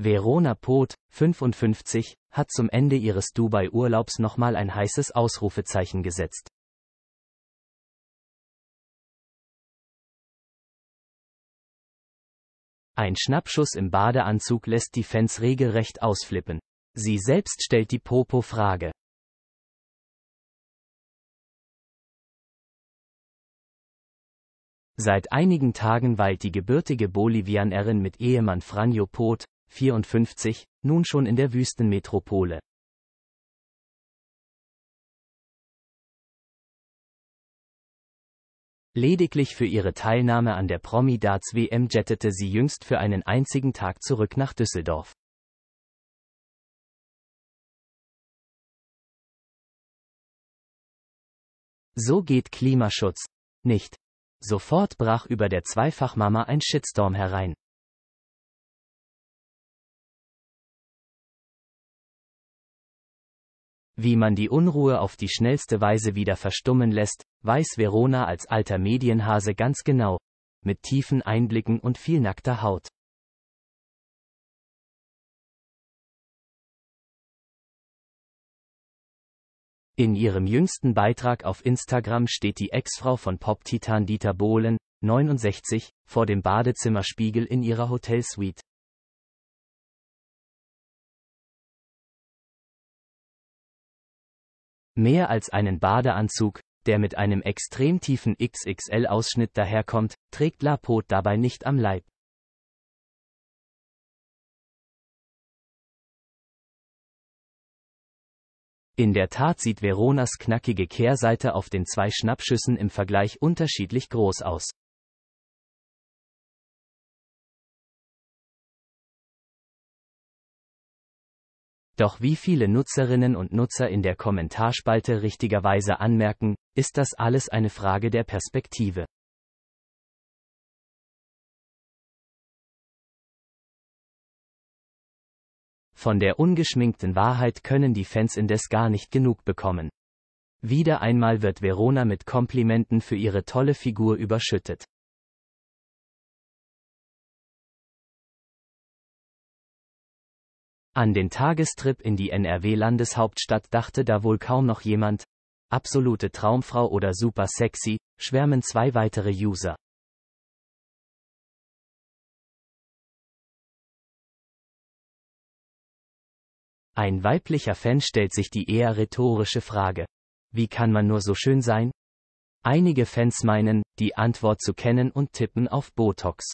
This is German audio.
Verona Poth, 55, hat zum Ende ihres Dubai-Urlaubs nochmal ein heißes Ausrufezeichen gesetzt. Ein Schnappschuss im Badeanzug lässt die Fans regelrecht ausflippen. Sie selbst stellt die Popo-Frage. Seit einigen Tagen weilt die gebürtige Bolivianerin mit Ehemann Franjo Poth, 54, nun schon in der Wüstenmetropole. Lediglich für ihre Teilnahme an der Promi-Darts-WM jettete sie jüngst für einen einzigen Tag zurück nach Düsseldorf. So geht Klimaschutz. Nicht. Sofort brach über der Zweifachmama ein Shitstorm herein. Wie man die Unruhe auf die schnellste Weise wieder verstummen lässt, weiß Verona als alter Medienhase ganz genau, mit tiefen Einblicken und viel nackter Haut. In ihrem jüngsten Beitrag auf Instagram steht die Ex-Frau von Pop-Titan Dieter Bohlen, 69, vor dem Badezimmerspiegel in ihrer Hotelsuite. Mehr als einen Badeanzug, der mit einem extrem tiefen XXL-Ausschnitt daherkommt, trägt Lapot dabei nicht am Leib. In der Tat sieht Veronas knackige Kehrseite auf den zwei Schnappschüssen im Vergleich unterschiedlich groß aus. Doch wie viele Nutzerinnen und Nutzer in der Kommentarspalte richtigerweise anmerken, ist das alles eine Frage der Perspektive. Von der ungeschminkten Wahrheit können die Fans indes gar nicht genug bekommen. Wieder einmal wird Verona mit Komplimenten für ihre tolle Figur überschüttet. An den Tagestrip in die NRW-Landeshauptstadt dachte da wohl kaum noch jemand. Absolute Traumfrau oder super sexy, schwärmen zwei weitere User. Ein weiblicher Fan stellt sich die eher rhetorische Frage. Wie kann man nur so schön sein? Einige Fans meinen, die Antwort zu kennen und tippen auf Botox.